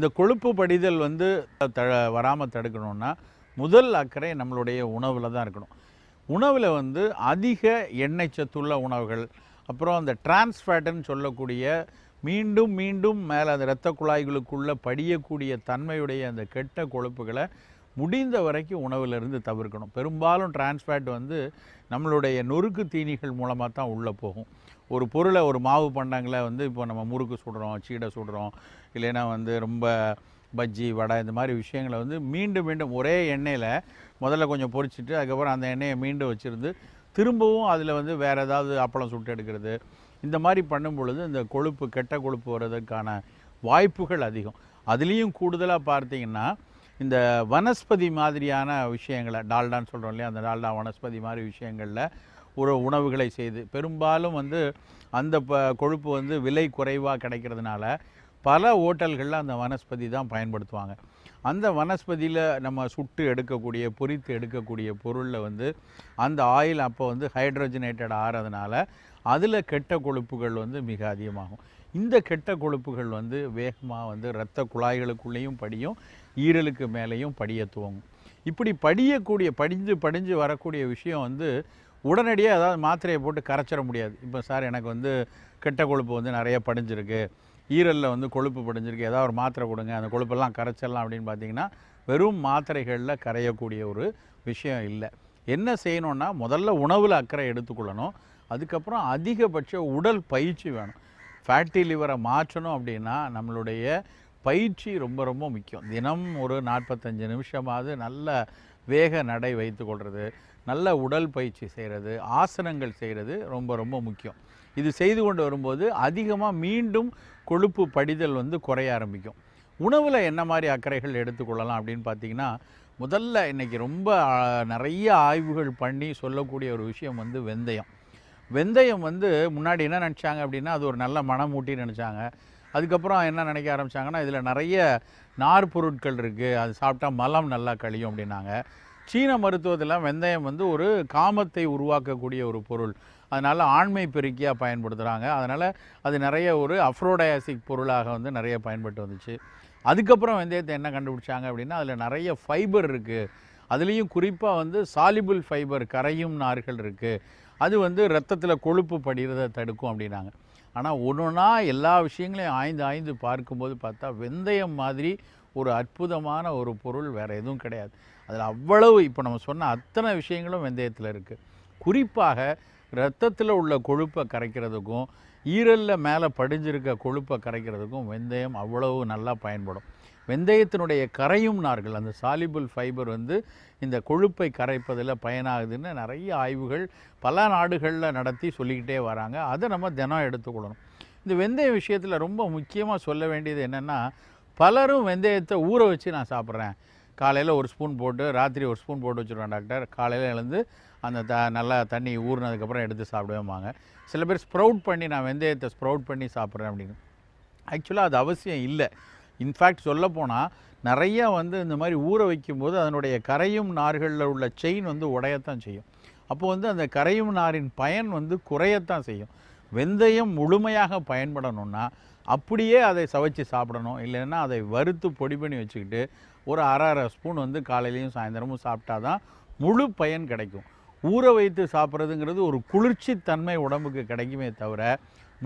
இந்த கொழுப்பு படிதல் வந்து த வராமல் தடுக்கணும்னா முதல் அக்கறை நம்மளுடைய உணவில் தான் இருக்கணும் உணவில் வந்து அதிக எண்ணெய் சத்துள்ள உணவுகள் அப்புறம் அந்த டிரான்ஸ்ஃபேட்டுன்னு சொல்லக்கூடிய மீண்டும் மீண்டும் மேலே அந்த இரத்த குழாய்களுக்குள்ளே படியக்கூடிய தன்மையுடைய அந்த கெட்ட கொழுப்புகளை முடிந்த வரைக்கும் உணவிலிருந்து தவிர்க்கணும் பெரும்பாலும் டிரான்ஸ்ஃபேட் வந்து நம்மளுடைய நொறுக்கு தீனிகள் மூலமாக தான் உள்ளே போகும் ஒரு பொருளை ஒரு மாவு பண்ணாங்கள வந்து இப்போ நம்ம முறுக்கு சுடுறோம் சீடை சுடுறோம் இல்லைன்னா வந்து ரொம்ப பஜ்ஜி வடை இந்த மாதிரி விஷயங்களை வந்து மீண்டும் மீண்டும் ஒரே எண்ணெயில் முதல்ல கொஞ்சம் பொறிச்சிட்டு அதுக்கப்புறம் அந்த எண்ணெயை மீண்டும் வச்சுருந்து திரும்பவும் அதில் வந்து வேறு ஏதாவது அப்பளம் சுட்டு எடுக்கிறது இந்த மாதிரி பண்ணும் பொழுது இந்த கொழுப்பு கெட்ட கொழுப்பு வர்றதுக்கான வாய்ப்புகள் அதிகம் அதுலேயும் கூடுதலாக பார்த்தீங்கன்னா இந்த வனஸ்பதி மாதிரியான விஷயங்களை டால்டான்னு சொல்கிறோம் இல்லையா அந்த டால்டா வனஸ்பதி மாதிரி விஷயங்களில் ஒரு உணவுகளை செய்து பெரும்பாலும் வந்து அந்த ப கொழுப்பு வந்து விலை குறைவாக கிடைக்கிறதுனால பல ஓட்டல்களில் அந்த வனஸ்பதி தான் பயன்படுத்துவாங்க அந்த வனஸ்பதியில் நம்ம சுட்டு எடுக்கக்கூடிய பொறித்து எடுக்கக்கூடிய பொருளில் வந்து அந்த ஆயில் அப்போ வந்து ஹைட்ரஜனேட்டட் ஆகிறதுனால அதில் கெட்ட கொழுப்புகள் வந்து மிக அதிகமாகும் இந்த கெட்ட கொழுப்புகள் வந்து வேகமாக வந்து இரத்த குழாய்களுக்குள்ளேயும் படியும் ஈரலுக்கு மேலேயும் படிய துவங்கும் இப்படி படியக்கூடிய படிஞ்சு படிஞ்சு வரக்கூடிய விஷயம் வந்து உடனடியாக ஏதாவது மாத்திரையை போட்டு கரைச்சிட முடியாது இப்போ சார் எனக்கு வந்து கெட்ட கொழுப்பு வந்து நிறைய படிஞ்சிருக்கு ஈரலில் வந்து கொழுப்பு படிஞ்சிருக்கு ஏதாவது ஒரு மாத்திரை கொடுங்க அந்த கொழுப்பெல்லாம் கரைச்சிடலாம் அப்படின்னு பார்த்தீங்கன்னா வெறும் மாத்திரைகளில் கரையக்கூடிய ஒரு விஷயம் இல்லை என்ன செய்யணும்னா முதல்ல உணவில் அக்கறை எடுத்துக்கொள்ளணும் அதுக்கப்புறம் அதிகபட்ச உடல் பயிற்சி வேணும் ஃபேட்டி லிவரை மாற்றணும் அப்படின்னா நம்மளுடைய பயிற்சி ரொம்ப ரொம்ப முக்கியம் தினம் ஒரு நாற்பத்தஞ்சு நிமிஷமாவது நல்ல வேக நடை வைத்து கொள்வது நல்ல உடல் பயிற்சி செய்கிறது ஆசனங்கள் செய்கிறது ரொம்ப ரொம்ப முக்கியம் இது செய்து கொண்டு வரும்போது அதிகமாக மீண்டும் கொழுப்பு படிதல் வந்து குறைய ஆரம்பிக்கும் உணவில் என்ன மாதிரி அக்கறைகள் எடுத்துக்கொள்ளலாம் அப்படின்னு பார்த்தீங்கன்னா முதல்ல இன்றைக்கி ரொம்ப நிறைய ஆய்வுகள் பண்ணி சொல்லக்கூடிய ஒரு விஷயம் வந்து வெந்தயம் வெந்தயம் வந்து முன்னாடி என்ன நினச்சாங்க அப்படின்னா அது ஒரு நல்ல மனமூட்டின்னு நினச்சாங்க அதுக்கப்புறம் என்ன நினைக்க ஆரம்பித்தாங்கன்னா இதில் நிறைய நார் பொருட்கள் இருக்குது அது சாப்பிட்டா மலம் நல்லா கழியும் அப்படின்னாங்க சீன மருத்துவத்தில் வெந்தயம் வந்து ஒரு காமத்தை உருவாக்கக்கூடிய ஒரு பொருள் அதனால் ஆண்மை பெருக்கியாக பயன்படுத்துகிறாங்க அதனால் அது நிறைய ஒரு அஃப்ரோடயாசிக் பொருளாக வந்து நிறைய பயன்பட்டு வந்துச்சு அதுக்கப்புறம் வெந்தயத்தை என்ன கண்டுபிடிச்சாங்க அப்படின்னா அதில் நிறைய ஃபைபர் இருக்குது அதுலேயும் குறிப்பாக வந்து சாலிபிள் ஃபைபர் கரையும் நார்கள் இருக்குது அது வந்து ரத்தத்தில் கொழுப்பு படிகிறத தடுக்கும் அப்படின்னாங்க ஆனால் ஒன்று ஒன்றா எல்லா விஷயங்களையும் ஆய்ந்து ஆய்ந்து பார்க்கும்போது பார்த்தா வெந்தயம் மாதிரி ஒரு அற்புதமான ஒரு பொருள் வேறு எதுவும் கிடையாது அதில் அவ்வளவு இப்போ நம்ம சொன்ன அத்தனை விஷயங்களும் வெந்தயத்தில் இருக்குது குறிப்பாக இரத்தத்தில் உள்ள கொழுப்பை கரைக்கிறதுக்கும் ஈரலில் மேலே படிஞ்சிருக்க கொழுப்பை கரைக்கிறதுக்கும் வெந்தயம் அவ்வளவு நல்லா பயன்படும் வெந்தயத்தினுடைய கரையும் நார்கள் அந்த சாலிபிள் ஃபைபர் வந்து இந்த கொழுப்பை கரைப்பதில் பயனாகுதுன்னு நிறைய ஆய்வுகள் பல நாடுகளில் நடத்தி சொல்லிக்கிட்டே வராங்க அதை நம்ம தினம் எடுத்துக்கொள்ளணும் இந்த வெந்தய விஷயத்தில் ரொம்ப முக்கியமாக சொல்ல வேண்டியது என்னென்னா பலரும் வெந்தயத்தை ஊற வச்சு நான் சாப்பிட்றேன் காலையில் ஒரு ஸ்பூன் போட்டு ராத்திரி ஒரு ஸ்பூன் போட்டு வச்சுருவேன் டாக்டர் காலையில் எழுந்து அந்த த நல்லா தண்ணி ஊறினதுக்கப்புறம் எடுத்து சாப்பிடுவேம்பாங்க சில பேர் ஸ்ப்ரவுட் பண்ணி நான் வெந்தயத்தை ஸ்ப்ரவுட் பண்ணி சாப்பிட்றேன் அப்படின்னு ஆக்சுவலாக அது அவசியம் இல்லை இன்ஃபேக்ட் சொல்லப்போனால் நிறையா வந்து இந்த மாதிரி ஊற வைக்கும்போது அதனுடைய கரையும் நார்களில் உள்ள செயின் வந்து உடையத்தான் செய்யும் அப்போது வந்து அந்த கரையும் நாரின் பயன் வந்து குறையத்தான் செய்யும் வெந்தயம் முழுமையாக பயன்படணும்னா அப்படியே அதை சவைச்சு சாப்பிடணும் இல்லைன்னா அதை வறுத்து பொடி பண்ணி வச்சுக்கிட்டு ஒரு அரை அரை ஸ்பூன் வந்து காலையிலையும் சாயந்தரமும் சாப்பிட்டா தான் முழு பயன் கிடைக்கும் ஊற வைத்து சாப்பிட்றதுங்கிறது ஒரு குளிர்ச்சி தன்மை உடம்புக்கு கிடைக்குமே தவிர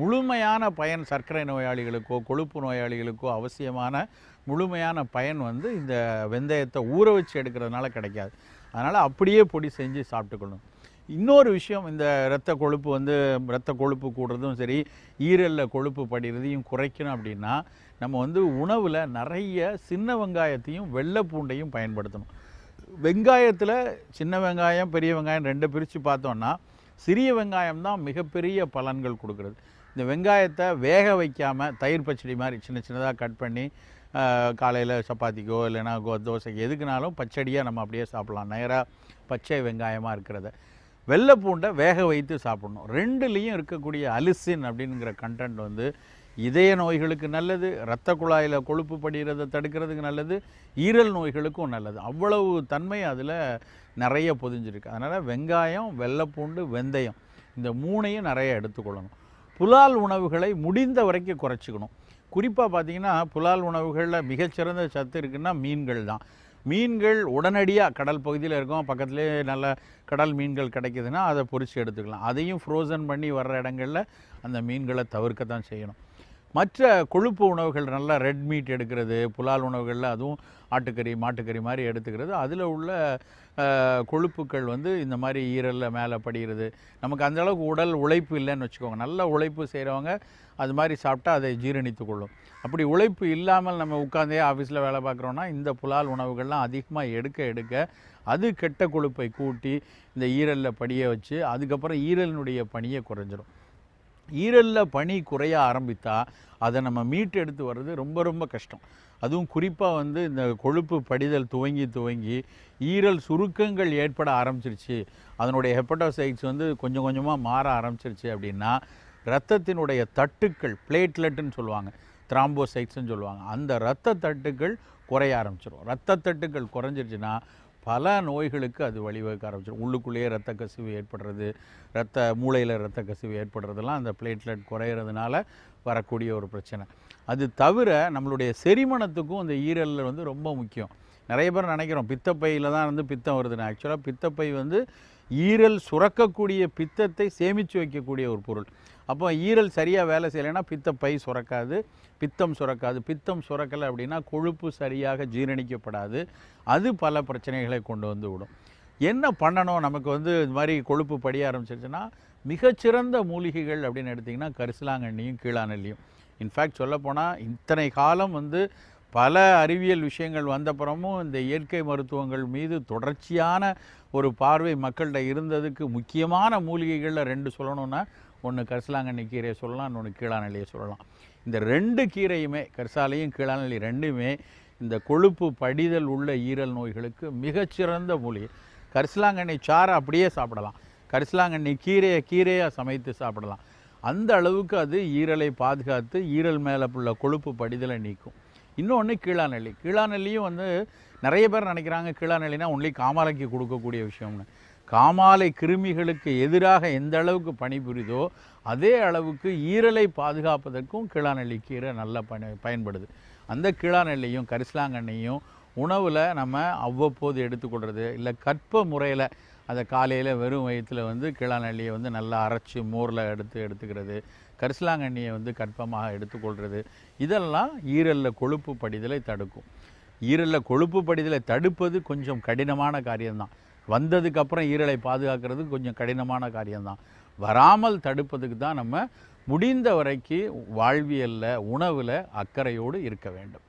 முழுமையான பயன் சர்க்கரை நோயாளிகளுக்கோ கொழுப்பு நோயாளிகளுக்கோ அவசியமான முழுமையான பயன் வந்து இந்த வெந்தயத்தை ஊற வச்சு எடுக்கிறதுனால கிடைக்காது அதனால் அப்படியே பொடி செஞ்சு சாப்பிட்டுக்கணும் இன்னொரு விஷயம் இந்த இரத்த கொழுப்பு வந்து இரத்த கொழுப்பு கூடுறதும் சரி ஈரலில் கொழுப்பு படிகிறதையும் குறைக்கணும் அப்படின்னா நம்ம வந்து உணவில் நிறைய சின்ன வெங்காயத்தையும் வெள்ளை பூண்டையும் பயன்படுத்தணும் வெங்காயத்தில் சின்ன வெங்காயம் பெரிய வெங்காயம் ரெண்டு பிரித்து பார்த்தோன்னா சிறிய வெங்காயம் தான் மிகப்பெரிய பலன்கள் கொடுக்குறது இந்த வெங்காயத்தை வேக வைக்காமல் தயிர் பச்சடி மாதிரி சின்ன சின்னதாக கட் பண்ணி காலையில் சப்பாத்திக்கோ இல்லைனா கோ தோசைக்கு எதுக்குனாலும் பச்சடியாக நம்ம அப்படியே சாப்பிட்லாம் நேராக பச்சை வெங்காயமாக இருக்கிறத வெள்ளை பூண்டை வேக வைத்து சாப்பிடணும் ரெண்டுலேயும் இருக்கக்கூடிய அலிசின் அப்படிங்கிற கண்டென்ட் வந்து இதய நோய்களுக்கு நல்லது இரத்த குழாயில் கொழுப்பு படிகிறதை தடுக்கிறதுக்கு நல்லது ஈரல் நோய்களுக்கும் நல்லது அவ்வளவு தன்மை அதில் நிறைய பொதிஞ்சிருக்கு அதனால் வெங்காயம் வெள்ளைப்பூண்டு வெந்தயம் இந்த மூணையும் நிறைய எடுத்துக்கொள்ளணும் புலால் உணவுகளை முடிந்த வரைக்கும் குறைச்சிக்கணும் குறிப்பாக பார்த்தீங்கன்னா புலால் உணவுகளில் மிகச்சிறந்த சத்து இருக்குன்னா மீன்கள் தான் மீன்கள் உடனடியாக கடல் பகுதியில் இருக்கும் பக்கத்துலேயே நல்ல கடல் மீன்கள் கிடைக்குதுன்னா அதை பொறிச்சு எடுத்துக்கலாம் அதையும் ஃப்ரோசன் பண்ணி வர்ற இடங்களில் அந்த மீன்களை தவிர்க்க தான் செய்யணும் மற்ற கொழுப்பு உணவுகள் நல்லா ரெட் மீட் எடுக்கிறது புலால் உணவுகளில் அதுவும் ஆட்டுக்கறி மாட்டுக்கறி மாதிரி எடுத்துக்கிறது அதில் உள்ள கொழுப்புக்கள் வந்து இந்த மாதிரி ஈரலில் மேலே படிகிறது நமக்கு அந்தளவுக்கு உடல் உழைப்பு இல்லைன்னு வச்சுக்கோங்க நல்ல உழைப்பு செய்கிறவங்க அது மாதிரி சாப்பிட்டா அதை ஜீரணித்து கொள்ளும் அப்படி உழைப்பு இல்லாமல் நம்ம உட்காந்தே ஆஃபீஸில் வேலை பார்க்குறோன்னா இந்த புலால் உணவுகள்லாம் அதிகமாக எடுக்க எடுக்க அது கெட்ட கொழுப்பை கூட்டி இந்த ஈரலில் படிய வச்சு அதுக்கப்புறம் ஈரலினுடைய பணியை குறைஞ்சிரும் ஈரலில் பனி குறைய ஆரம்பித்தா அதை நம்ம மீட்டு எடுத்து வர்றது ரொம்ப ரொம்ப கஷ்டம் அதுவும் குறிப்பாக வந்து இந்த கொழுப்பு படிதல் துவங்கி துவங்கி ஈரல் சுருக்கங்கள் ஏற்பட ஆரம்பிச்சிருச்சு அதனுடைய ஹெப்படோசைட்ஸ் வந்து கொஞ்சம் கொஞ்சமாக மாற ஆரம்பிச்சிருச்சு அப்படின்னா ரத்தத்தினுடைய தட்டுக்கள் பிளேட்லெட்டுன்னு சொல்லுவாங்க திராம்போசைட்ஸ்ன்னு சொல்லுவாங்க அந்த இரத்த தட்டுக்கள் குறைய ஆரம்பிச்சிடும் இரத்த தட்டுக்கள் குறைஞ்சிருச்சுன்னா பல நோய்களுக்கு அது வழிவகுக்க ஆரம்பிச்சிடும் உள்ளுக்குள்ளேயே ரத்த கசிவு ஏற்படுறது ரத்த மூளையில் ரத்த கசிவு ஏற்படுறதெல்லாம் அந்த பிளேட்லெட் குறையிறதுனால வரக்கூடிய ஒரு பிரச்சனை அது தவிர நம்மளுடைய செரிமணத்துக்கும் அந்த ஈரலில் வந்து ரொம்ப முக்கியம் நிறைய பேர் நினைக்கிறோம் பித்தப்பையில் தான் வந்து பித்தம் வருதுன்னு ஆக்சுவலாக பித்தப்பை வந்து ஈரல் சுரக்கக்கூடிய பித்தத்தை சேமித்து வைக்கக்கூடிய ஒரு பொருள் அப்போ ஈரல் சரியாக வேலை செய்யலைன்னா பித்தப்பை சுரக்காது பித்தம் சுரக்காது பித்தம் சுரக்கலை அப்படின்னா கொழுப்பு சரியாக ஜீரணிக்கப்படாது அது பல பிரச்சனைகளை கொண்டு வந்து விடும் என்ன பண்ணணும் நமக்கு வந்து இது மாதிரி கொழுப்பு படிய ஆரம்பிச்சிருச்சுன்னா மிகச்சிறந்த மூலிகைகள் அப்படின்னு எடுத்திங்கன்னா கரிசலாங்கண்ணியும் கீழாநெல்லியும் இன்ஃபேக்ட் சொல்லப்போனால் இத்தனை காலம் வந்து பல அறிவியல் விஷயங்கள் வந்தப்புறமும் இந்த இயற்கை மருத்துவங்கள் மீது தொடர்ச்சியான ஒரு பார்வை மக்கள்கிட்ட இருந்ததுக்கு முக்கியமான மூலிகைகளில் ரெண்டு சொல்லணும்னா ஒன்று கரிசலாங்கண்ணி கீரையை சொல்லலாம் இன்னொன்று கீழாநிலையை சொல்லலாம் இந்த ரெண்டு கீரையுமே கரிசாலையும் கீழாநிலை ரெண்டுமே இந்த கொழுப்பு படிதல் உள்ள ஈரல் நோய்களுக்கு மிகச்சிறந்த மூலிகை கரிசலாங்கண்ணி சாறை அப்படியே சாப்பிடலாம் கரிசலாங்கண்ணி கீரையை கீரையாக சமைத்து சாப்பிடலாம் அந்த அளவுக்கு அது ஈரலை பாதுகாத்து ஈரல் மேலே உள்ள கொழுப்பு படிதலை நீக்கும் இன்னொன்று கீழாநெல்லி கீழாநெல்லியும் வந்து நிறைய பேர் நினைக்கிறாங்க கீழாநெல்லினா ஒன்லி காமாலைக்கு கொடுக்கக்கூடிய விஷயம்னு காமாலை கிருமிகளுக்கு எதிராக எந்த அளவுக்கு பணிபுரிதோ அதே அளவுக்கு ஈரலை பாதுகாப்பதற்கும் கீழாநெல்லி கீரை நல்லா பணி பயன்படுது அந்த கீழாநெல்லியும் கரிசலாங்கண்ணையும் உணவில் நம்ம அவ்வப்போது எடுத்துக்கொள்வது இல்லை கற்ப முறையில் அதை காலையில் வெறும் வயிற்றில் வந்து கிளாநெல்லியை வந்து நல்லா அரைச்சி மோரில் எடுத்து எடுத்துக்கிறது கரிசலாங்கண்ணியை வந்து கற்பமாக எடுத்துக்கொள்கிறது இதெல்லாம் ஈரலில் கொழுப்பு படிதலை தடுக்கும் ஈரலில் கொழுப்பு படிதலை தடுப்பது கொஞ்சம் கடினமான காரியம்தான் வந்ததுக்கப்புறம் ஈரலை பாதுகாக்கிறது கொஞ்சம் கடினமான காரியம்தான் வராமல் தடுப்பதுக்கு தான் நம்ம முடிந்த வரைக்கும் வாழ்வியலில் உணவில் அக்கறையோடு இருக்க வேண்டும்